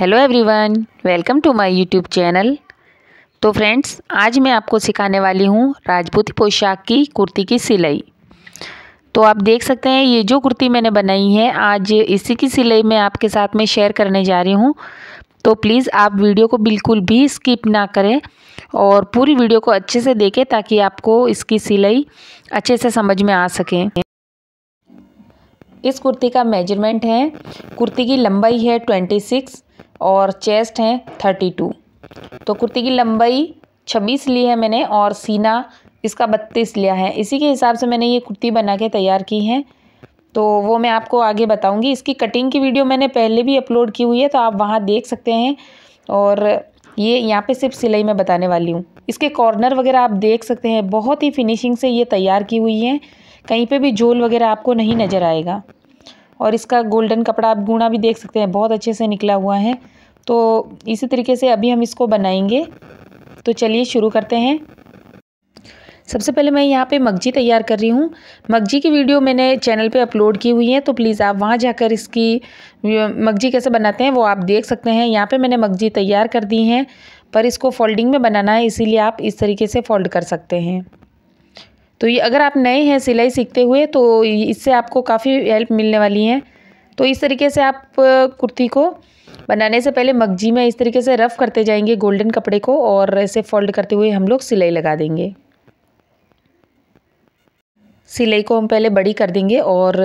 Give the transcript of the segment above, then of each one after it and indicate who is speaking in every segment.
Speaker 1: hello everyone welcome to my YouTube channel तो friends आज मैं आपको सिखाने वाली हूँ राजपूती पोशाक की कुर्ती की सिलाई तो आप देख सकते हैं ये जो कुर्ती मैंने बनाई है आज इसी की सिलाई मैं आपके साथ में शेयर करने जा रही हूँ तो प्लीज़ आप वीडियो को बिल्कुल भी स्किप ना करें और पूरी वीडियो को अच्छे से देखें ताकि आपको इसकी सिलाई अच्छे से समझ में आ सके इस कुर्ती का मेजरमेंट है कुर्ती की लंबाई है ट्वेंटी सिक्स और चेस्ट हैं थर्टी टू तो कुर्ती की लंबाई छब्बीस ली है मैंने और सीना इसका बत्तीस लिया है इसी के हिसाब से मैंने ये कुर्ती बना के तैयार की है तो वो मैं आपको आगे बताऊंगी इसकी कटिंग की वीडियो मैंने पहले भी अपलोड की हुई है तो आप वहाँ देख सकते हैं और ये यहाँ पे सिर्फ सिलाई मैं बताने वाली हूँ इसके कॉर्नर वगैरह आप देख सकते हैं बहुत ही फिनिशिंग से ये तैयार की हुई है कहीं पे भी झोल वगैरह आपको नहीं नज़र आएगा और इसका गोल्डन कपड़ा आप गुणा भी देख सकते हैं बहुत अच्छे से निकला हुआ है तो इसी तरीके से अभी हम इसको बनाएंगे तो चलिए शुरू करते हैं सबसे पहले मैं यहाँ पे मगजी तैयार कर रही हूँ मगजी की वीडियो मैंने चैनल पे अपलोड की हुई है तो प्लीज़ आप वहाँ जाकर इसकी मगजी कैसे बनाते हैं वो आप देख सकते हैं यहाँ पे मैंने मगजी तैयार कर दी हैं पर इसको फोल्डिंग में बनाना है इसीलिए आप इस तरीके से फोल्ड कर सकते हैं तो ये अगर आप नए हैं सिलाई सीखते हुए तो इससे आपको काफ़ी हेल्प मिलने वाली है तो इस तरीके से आप कुर्ती को बनाने से पहले मगजी में इस तरीके से रफ़ करते जाएंगे गोल्डन कपड़े को और ऐसे फोल्ड करते हुए हम लोग सिलाई लगा देंगे सिलाई को हम पहले बड़ी कर देंगे और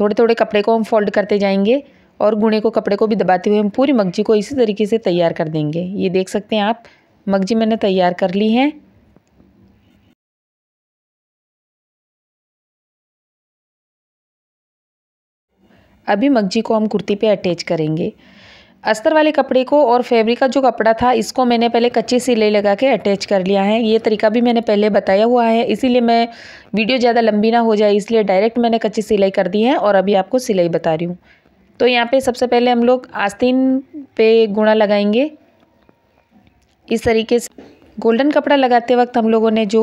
Speaker 1: थोड़े थोड़े कपड़े को हम फोल्ड करते जाएंगे और गुणे को कपड़े को भी दबाते हुए हम पूरी मगजी को इसी तरीके से तैयार कर देंगे ये देख सकते हैं आप मगजी मैंने तैयार कर ली है अभी मगजी को हम कुर्ती पे अटैच करेंगे अस्तर वाले कपड़े को और फैब्रिक का जो कपड़ा था इसको मैंने पहले कच्ची सिलाई लगा के अटैच कर लिया है ये तरीका भी मैंने पहले बताया हुआ है इसीलिए मैं वीडियो ज़्यादा लंबी ना हो जाए इसलिए डायरेक्ट मैंने कच्ची सिलाई कर दी है और अभी आपको सिलाई बता रही हूँ तो यहाँ पे सबसे पहले हम लोग आस्तीन पे गुणा लगाएंगे इस तरीके से गोल्डन कपड़ा लगाते वक्त हम लोगों ने जो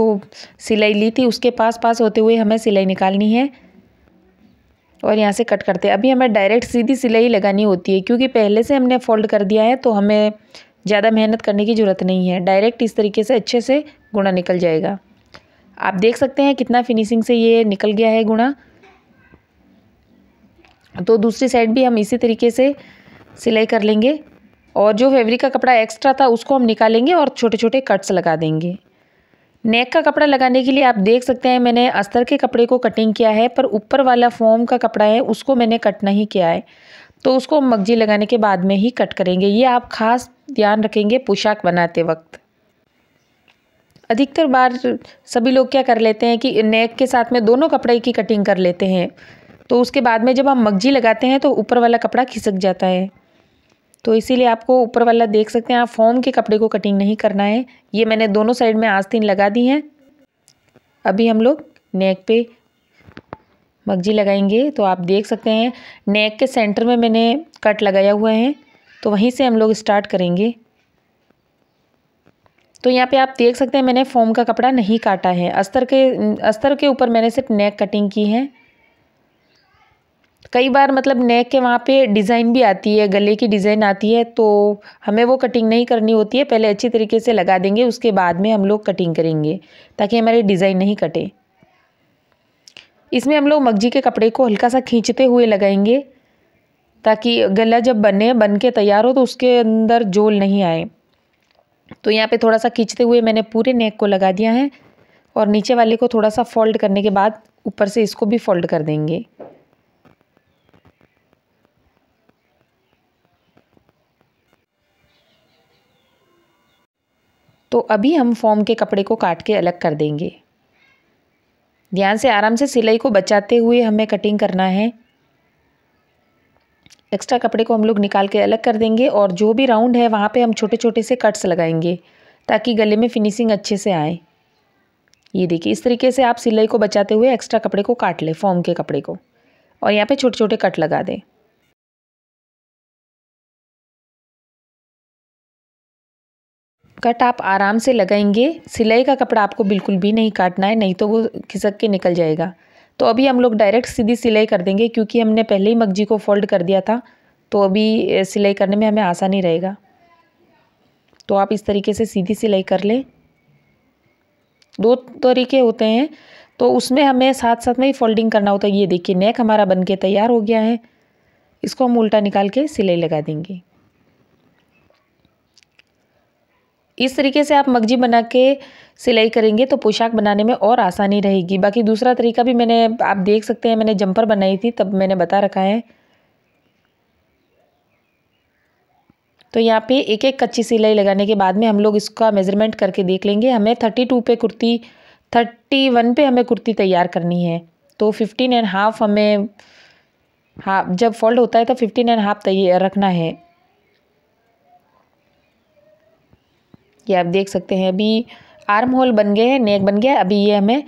Speaker 1: सिलाई ली थी उसके पास पास होते हुए हमें सिलाई निकालनी है और यहाँ से कट करते हैं अभी हमें डायरेक्ट सीधी सिलाई लगानी होती है क्योंकि पहले से हमने फोल्ड कर दिया है तो हमें ज़्यादा मेहनत करने की ज़रूरत नहीं है डायरेक्ट इस तरीके से अच्छे से गुणा निकल जाएगा आप देख सकते हैं कितना फिनिशिंग से ये निकल गया है गुणा तो दूसरी साइड भी हम इसी तरीके से सिलाई कर लेंगे और जो फैब्रिक का कपड़ा एक्स्ट्रा था उसको हम निकालेंगे और छोटे छोटे कट्स लगा देंगे नेक का कपड़ा लगाने के लिए आप देख सकते हैं मैंने अस्तर के कपड़े को कटिंग किया है पर ऊपर वाला फॉर्म का कपड़ा है उसको मैंने कट नहीं किया है तो उसको मगजी लगाने के बाद में ही कट करेंगे ये आप खास ध्यान रखेंगे पोशाक बनाते वक्त अधिकतर बार सभी लोग क्या कर लेते हैं कि नेक के साथ में दोनों कपड़े की कटिंग कर लेते हैं तो उसके बाद में जब हम मगजी लगाते हैं तो ऊपर वाला कपड़ा खिसक जाता है तो इसीलिए आपको ऊपर वाला देख सकते हैं आप फॉर्म के कपड़े को कटिंग नहीं करना है ये मैंने दोनों साइड में आस्तीन लगा दी हैं अभी हम लोग नेक पे मगजी लगाएंगे तो आप देख सकते हैं नेक के सेंटर में मैंने कट लगाया हुआ है तो वहीं से हम लोग स्टार्ट करेंगे तो यहाँ पे आप देख सकते हैं मैंने फोम का कपड़ा नहीं काटा है अस्तर के अस्तर के ऊपर मैंने सिर्फ नेक कटिंग की है कई बार मतलब नेक के वहाँ पे डिज़ाइन भी आती है गले की डिज़ाइन आती है तो हमें वो कटिंग नहीं करनी होती है पहले अच्छी तरीके से लगा देंगे उसके बाद में हम लोग कटिंग करेंगे ताकि हमारे डिज़ाइन नहीं कटे इसमें हम लोग मगजी के कपड़े को हल्का सा खींचते हुए लगाएंगे ताकि गला जब बने बन के तैयार हो तो उसके अंदर जोल नहीं आए तो यहाँ पर थोड़ा सा खींचते हुए मैंने पूरे नेक को लगा दिया है और नीचे वाले को थोड़ा सा फोल्ड करने के बाद ऊपर से इसको भी फोल्ड कर देंगे तो अभी हम फॉर्म के कपड़े को काट के अलग कर देंगे ध्यान से आराम से सिलाई को बचाते हुए हमें कटिंग करना है एक्स्ट्रा कपड़े को हम लोग निकाल के अलग कर देंगे और जो भी राउंड है वहाँ पे हम छोटे छोटे से कट्स लगाएंगे ताकि गले में फिनिशिंग अच्छे से आए ये देखिए इस तरीके से आप सिलाई को बचाते हुए एक्स्ट्रा कपड़े को काट लें फॉर्म के कपड़े को और यहाँ पे छोटे छोटे कट लगा दें कट आप आराम से लगाएंगे सिलाई का कपड़ा आपको बिल्कुल भी नहीं काटना है नहीं तो वो खिसक के निकल जाएगा तो अभी हम लोग डायरेक्ट सीधी सिलाई कर देंगे क्योंकि हमने पहले ही मगजी को फोल्ड कर दिया था तो अभी सिलाई करने में हमें आसानी रहेगा तो आप इस तरीके से सीधी सिलाई कर लें दो तरीके होते हैं तो उसमें हमें साथ साथ में ही फोल्डिंग करना होता है ये देखिए नेक हमारा बन के तैयार हो गया है इसको हम उल्टा निकाल के सिलाई लगा देंगे इस तरीके से आप मगजी बना के सिलाई करेंगे तो पोशाक बनाने में और आसानी रहेगी बाकी दूसरा तरीका भी मैंने आप देख सकते हैं मैंने जंपर बनाई थी तब मैंने बता रखा है तो यहाँ पे एक एक कच्ची सिलाई लगाने के बाद में हम लोग इसका मेज़रमेंट करके देख लेंगे हमें थर्टी टू पे कुर्ती थर्टी वन पे हमें कुर्ती तैयार करनी है तो फिफ्टीन एंड हाफ़ हमें हाँ जब फोल्ड होता है तो फिफ्टीन एंड हाफ तैयार रखना है ये आप देख सकते हैं अभी आर्म होल बन गए हैं नेक बन गया अभी ये हमें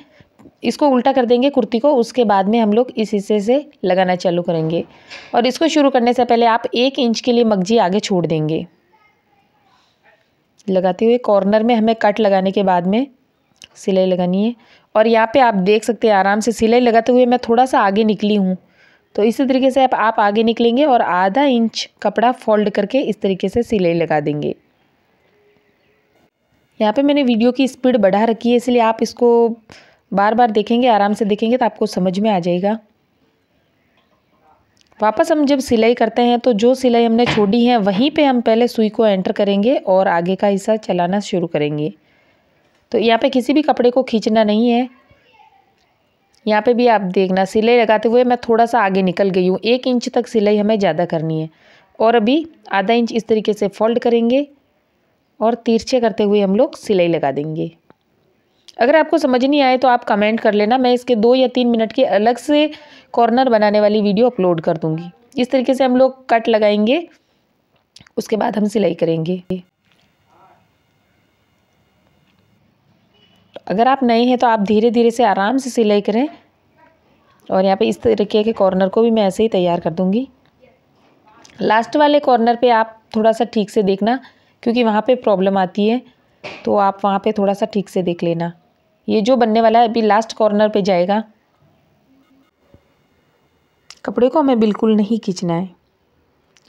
Speaker 1: इसको उल्टा कर देंगे कुर्ती को उसके बाद में हम लोग इस हिस्से से लगाना चालू करेंगे और इसको शुरू करने से पहले आप एक इंच के लिए मगजी आगे छोड़ देंगे लगाते हुए कॉर्नर में हमें कट लगाने के बाद में सिलाई लगानी है और यहाँ पे आप देख सकते हैं आराम से सिलाई लगाते हुए मैं थोड़ा सा आगे निकली हूँ तो इसी तरीके से आप आप आगे निकलेंगे और आधा इंच कपड़ा फोल्ड करके इस तरीके से सिलाई लगा देंगे यहाँ पे मैंने वीडियो की स्पीड बढ़ा रखी है इसलिए आप इसको बार बार देखेंगे आराम से देखेंगे तो आपको समझ में आ जाएगा वापस हम जब सिलाई करते हैं तो जो सिलाई हमने छोड़ी है वहीं पे हम पहले सुई को एंटर करेंगे और आगे का हिस्सा चलाना शुरू करेंगे तो यहाँ पे किसी भी कपड़े को खींचना नहीं है यहाँ पे भी आप देखना सिलाई लगाते हुए मैं थोड़ा सा आगे निकल गई हूँ एक इंच तक सिलाई हमें ज़्यादा करनी है और अभी आधा इंच इस तरीके से फोल्ड करेंगे और तिरछे करते हुए हम लोग सिलाई लगा देंगे अगर आपको समझ नहीं आए तो आप कमेंट कर लेना मैं इसके दो या तीन मिनट के अलग से कॉर्नर बनाने वाली वीडियो अपलोड कर दूंगी इस तरीके से हम लोग कट लगाएंगे उसके बाद हम सिलाई करेंगे अगर आप नए हैं तो आप धीरे धीरे से आराम से सिलाई करें और यहाँ पे इस तरीके के कॉर्नर को भी मैं ऐसे ही तैयार कर दूँगी लास्ट वाले कॉर्नर पे आप थोड़ा सा ठीक से देखना क्योंकि वहाँ पे प्रॉब्लम आती है तो आप वहाँ पे थोड़ा सा ठीक से देख लेना ये जो बनने वाला है अभी लास्ट कॉर्नर पे जाएगा कपड़े को हमें बिल्कुल नहीं खींचना है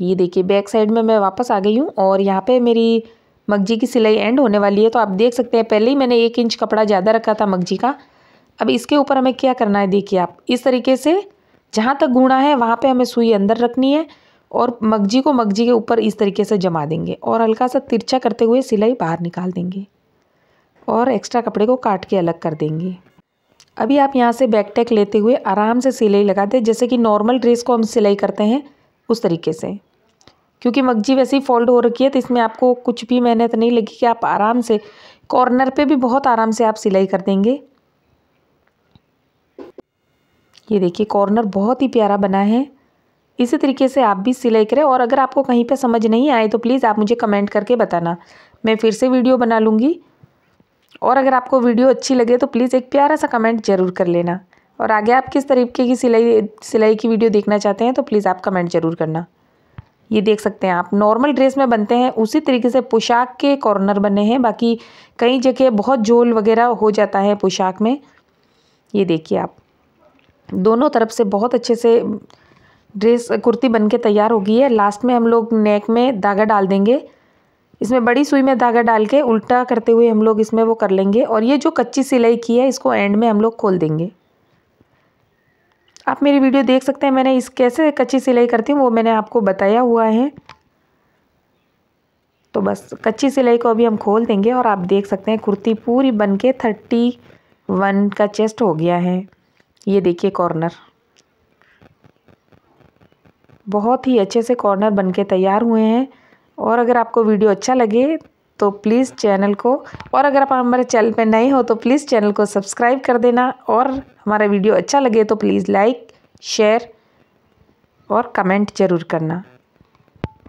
Speaker 1: ये देखिए बैक साइड में मैं वापस आ गई हूँ और यहाँ पर मेरी मगजी की सिलाई एंड होने वाली है तो आप देख सकते हैं पहले ही मैंने एक इंच कपड़ा ज़्यादा रखा था मगजी का अब इसके ऊपर हमें क्या करना है देखिए आप इस तरीके से जहाँ तक गुणा है वहाँ पे हमें सुई अंदर रखनी है और मगजी को मगजी के ऊपर इस तरीके से जमा देंगे और हल्का सा तिरछा करते हुए सिलाई बाहर निकाल देंगे और एक्स्ट्रा कपड़े को काट के अलग कर देंगे अभी आप यहाँ से बैक टैक लेते हुए आराम से सिलाई लगा दें जैसे कि नॉर्मल ड्रेस को हम सिलाई करते हैं उस तरीके से क्योंकि मगजी वैसे ही फोल्ड हो रखी है तो इसमें आपको कुछ भी मेहनत नहीं लगी कि आप आराम से कॉर्नर पे भी बहुत आराम से आप सिलाई कर देंगे ये देखिए कॉर्नर बहुत ही प्यारा बना है इसी तरीके से आप भी सिलाई करें और अगर आपको कहीं पे समझ नहीं आए तो प्लीज़ आप मुझे कमेंट करके बताना मैं फिर से वीडियो बना लूँगी और अगर आपको वीडियो अच्छी लगे तो प्लीज़ एक प्यारा सा कमेंट ज़रूर कर लेना और आगे आप किस तरीके की सिलाई सिलाई की वीडियो देखना चाहते हैं तो प्लीज़ आप कमेंट ज़रूर करना ये देख सकते हैं आप नॉर्मल ड्रेस में बनते हैं उसी तरीके से पोशाक के कॉर्नर बने हैं बाकी कई जगह बहुत जोल वगैरह हो जाता है पोशाक में ये देखिए आप दोनों तरफ से बहुत अच्छे से ड्रेस कुर्ती बन के तैयार हो गई है लास्ट में हम लोग नेक में धागा डाल देंगे इसमें बड़ी सुई में धागा डाल के उल्टा करते हुए हम लोग इसमें वो कर लेंगे और ये जो कच्ची सिलाई की है इसको एंड में हम लोग खोल देंगे आप मेरी वीडियो देख सकते हैं मैंने इस कैसे कच्ची सिलाई करती हूँ वो मैंने आपको बताया हुआ है तो बस कच्ची सिलाई को अभी हम खोल देंगे और आप देख सकते हैं कुर्ती पूरी बन के थर्टी वन का चेस्ट हो गया है ये देखिए कॉर्नर बहुत ही अच्छे से कॉर्नर बन के तैयार हुए हैं और अगर आपको वीडियो अच्छा लगे तो प्लीज़ चैनल को और अगर आप हमारे चैनल पर नए हो तो प्लीज़ चैनल को सब्सक्राइब कर देना और हमारा वीडियो अच्छा लगे तो प्लीज़ लाइक शेयर और कमेंट ज़रूर करना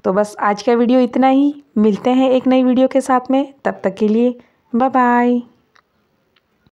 Speaker 1: तो बस आज का वीडियो इतना ही मिलते हैं एक नई वीडियो के साथ में तब तक के लिए बाय बाय